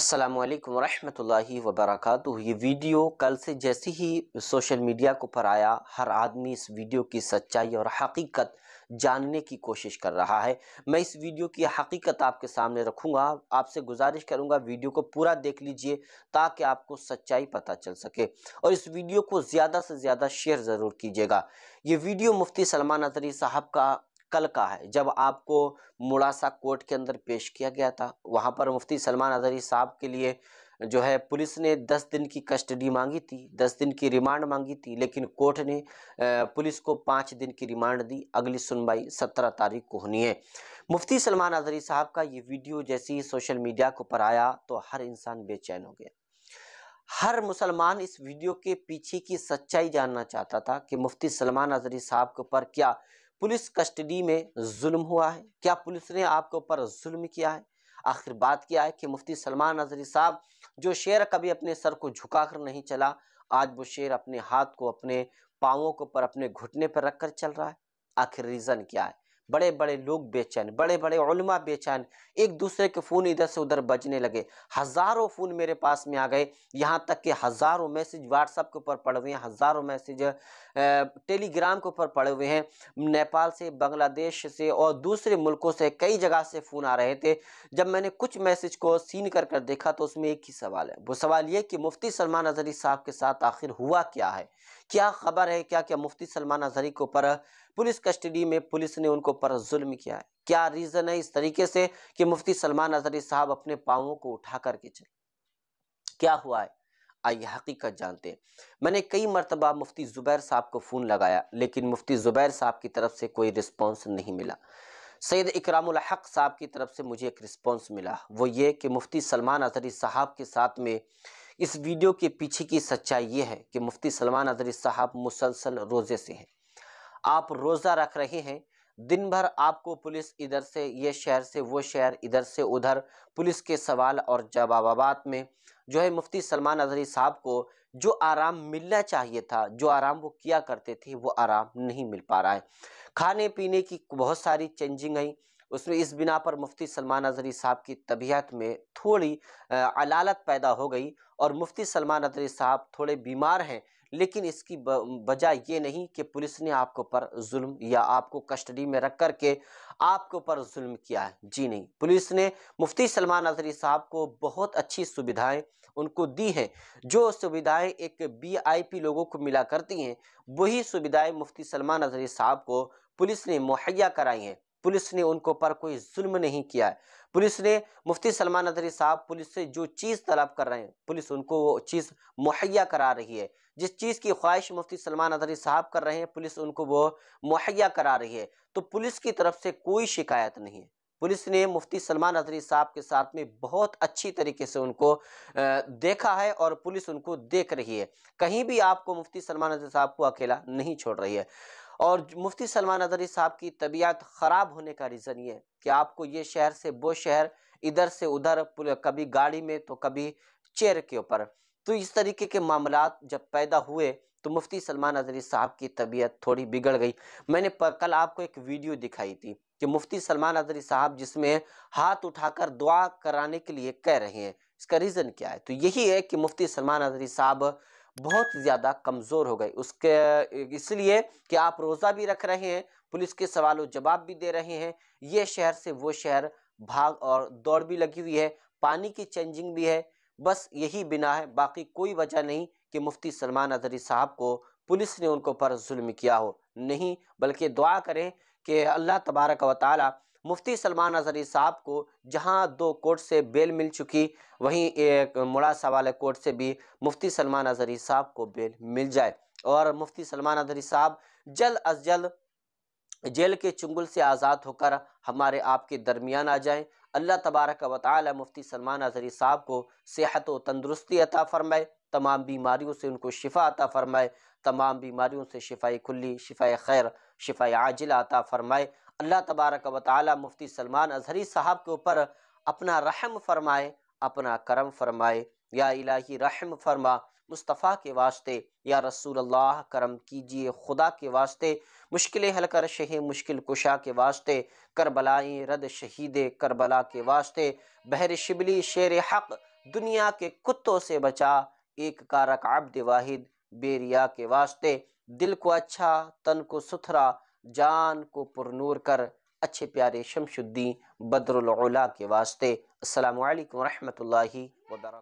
السلام علیکم ورحمۃ اللہ وبرکاتہ یہ ویڈیو کل سے جیسی ہی سوشل میڈیا کو پر آیا ہر آدمی اس ویڈیو کی سچائی اور حقیقت جاننے کی کوشش کر رہا ہے میں اس ویڈیو کی حقیقت آپ کے سامنے رکھوں گا آپ سے گزارش کروں گا ویڈیو کو پورا دیکھ لیجئے تاکہ آپ کو سچائی پتہ چل سکے اور اس ویڈیو کو زیادہ سے زیادہ شیئر ضرور کیجئے گا یہ ویڈیو مفتی سلمان عطری صاحب کا کل کا ہے جب آپ کو مڑاسا کورٹ کے اندر پیش کیا گیا تھا وہاں پر مفتی سلمان اظہری صاحب کے لیے جو ہے پولیس نے دس دن کی کسٹڈی مانگی تھی دس دن کی ریمانڈ مانگی تھی لیکن نے پولیس کو پانچ دن کی ریمانڈ دی اگلی سنوائی سترہ تاریخ کو ہونی ہے مفتی سلمان اظہری صاحب کا یہ ویڈیو جیسی سوشل میڈیا کو پر آیا تو ہر انسان بے چین ہو گیا ہر مسلمان اس ویڈیو کے پیچھے کی سچائی جاننا چاہتا تھا کہ مفتی سلمان اظہری صاحب کے پر کیا پولیس کسٹڈی میں ظلم ہوا ہے کیا پولیس نے آپ کے اوپر ظلم کیا ہے آخر بات کیا ہے کہ مفتی سلمان نظری صاحب جو شیر کبھی اپنے سر کو جھکا کر نہیں چلا آج وہ شیر اپنے ہاتھ کو اپنے پاؤں کو پر اپنے گھٹنے پر رکھ کر چل رہا ہے آخر ریزن کیا ہے بڑے بڑے لوگ بیچین بڑے بڑے علماء بیچین ایک دوسرے کے فون ادھر سے ادھر بجنے لگے ہزاروں فون میرے پاس میں آ گئے یہاں تک کہ ہزاروں میسیج واٹس اپ کے اوپر پڑے ہوئے ہیں ہزاروں میسیج ٹیلی گرام کے اوپر پڑے ہوئے ہیں نیپال سے بنگلہ دیش سے اور دوسرے ملکوں سے کئی جگہ سے فون آ رہے تھے جب میں نے کچھ میسیج کو سین کر کر دیکھا تو اس میں ایک ہی سوال ہے وہ سوال یہ کہ مفتی سلمان عزری صاحب کے ساتھ آخر ہوا کیا ہے کیا خبر ہے کیا کیا مفتی سلمان عزری کے اوپر پولیس کسٹڈی میں پولیس نے ان کو پر ظلم کیا ہے کیا ریزن ہے اس طریقے سے کہ مفتی سلمان نظری صاحب اپنے پاؤں کو اٹھا کر کے چلے کیا ہوا ہے آئیے حقیقت جانتے ہیں میں نے کئی مرتبہ مفتی زبیر صاحب کو فون لگایا لیکن مفتی زبیر صاحب کی طرف سے کوئی رسپانس نہیں ملا سید اکرام الحق صاحب کی طرف سے مجھے ایک رسپانس ملا وہ یہ کہ مفتی سلمان اظہری صاحب کے ساتھ میں اس ویڈیو کے پیچھے کی سچائی یہ ہے کہ مفتی سلمان نظہ صاحب مسلسل روزے سے ہیں آپ روزہ رکھ رہے ہیں دن بھر آپ کو پولیس ادھر سے یہ شہر سے وہ شہر ادھر سے ادھر پولیس کے سوال اور جوابات میں جو ہے مفتی سلمان عزری صاحب کو جو آرام ملنا چاہیے تھا جو آرام وہ کیا کرتے تھے وہ آرام نہیں مل پا رہا ہے کھانے پینے کی بہت ساری چینجنگ آئی اس میں اس بنا پر مفتی سلمان عزری صاحب کی طبیعت میں تھوڑی علالت پیدا ہو گئی اور مفتی سلمان عزری صاحب تھوڑے بیمار ہیں لیکن اس کی وجہ یہ نہیں کہ پولیس نے آپ کو پر ظلم یا آپ کو کسٹڈی میں رکھ کر کے آپ کو پر ظلم کیا ہے جی نہیں پولیس نے مفتی سلمان نظری صاحب کو بہت اچھی سویدھائیں ان کو دی ہیں جو سویدھائیں ایک بی آئی پی لوگوں کو ملا کرتی ہیں وہی سویدھائیں مفتی سلمان نظری صاحب کو پولیس نے مہیا کرائی ہیں پولیس نے ان کو پر کوئی ظلم نہیں کیا ہے پولیس نے مفتی سلمان نظری صاحب پولیس سے جو چیز طلب کر رہے ہیں پولیس ان کو وہ چیز مہیا کرا رہی ہے جس چیز کی خواہش مفتی سلمان نظری وہ مہیا کرا رہی ہے تو پولیس کی طرف سے کوئی شکایت نہیں ہے پولیس نے مفتی سلمان نظری صاحب کے ساتھ میں بہت اچھی طریقے سے ان کو دیکھا ہے اور پولیس ان کو دیکھ رہی ہے کہیں بھی آپ کو مفتی سلمان نظری صاحب کو اکیلا نہیں چھوڑ رہی ہے اور مفتی سلمان عدری صاحب کی طبیعت خراب ہونے کا ریزن یہ کہ آپ کو یہ شہر سے وہ شہر ادھر سے ادھر کبھی گاڑی میں تو کبھی چیئر کے اوپر تو اس طریقے کے معاملات جب پیدا ہوئے تو مفتی سلمان عدری صاحب کی طبیعت تھوڑی بگڑ گئی میں نے کل آپ کو ایک ویڈیو دکھائی تھی کہ مفتی سلمان عدری صاحب جس میں ہاتھ اٹھا کر دعا کرانے کے لیے کہہ رہے ہیں اس کا ریزن کیا ہے تو یہی ہے کہ مفتی سلمان عدری صاحب بہت زیادہ کمزور ہو گئی اس کے اس لیے کہ آپ روزہ بھی رکھ رہے ہیں پولیس کے سوال و جواب بھی دے رہے ہیں یہ شہر سے وہ شہر بھاگ اور دوڑ بھی لگی ہوئی ہے پانی کی چینجنگ بھی ہے بس یہی بنا ہے باقی کوئی وجہ نہیں کہ مفتی سلمان عدری صاحب کو پولیس نے ان کو پر ظلم کیا ہو نہیں بلکہ دعا کریں کہ اللہ تبارک و تعالی مفتی سلمان عزری صاحب کو جہاں دو کورٹ سے بیل مل چکی وہیں مڑا سا والے کورٹ سے بھی مفتی سلمان عزری صاحب کو بیل مل جائے اور مفتی سلمان عزری صاحب جلد از جلد جیل کے چنگل سے آزاد ہو کر ہمارے آپ کے درمیان آ جائیں اللہ تبارک و تعالی مفتی سلمان عزری صاحب کو صحت و تندرستی عطا فرمائے تمام بیماریوں سے ان کو شفا عطا فرمائے تمام بیماریوں سے شفا کلی شفا خیر شفا عاجل عطا فرمائے اللہ تبارک و تعالی مفتی سلمان اظہری صاحب کے اوپر اپنا رحم فرمائے اپنا کرم فرمائے یا الہی رحم فرما مصطفیٰ کے واسطے یا رسول اللہ کرم کیجئے خدا کے واسطے مشکل حل کر شہ مشکل کشا کے واسطے کربلائیں رد شہید کربلا کے واسطے بحر شبلی شیر حق دنیا کے کتوں سے بچا ایک کارک عبد واحد بیریا کے واسطے دل کو اچھا تن کو ستھرا جان کو پرنور کر اچھے پیارے شمشدی العلا کے واسطے السلام علیکم ورحمۃ اللہ وبرکاتہ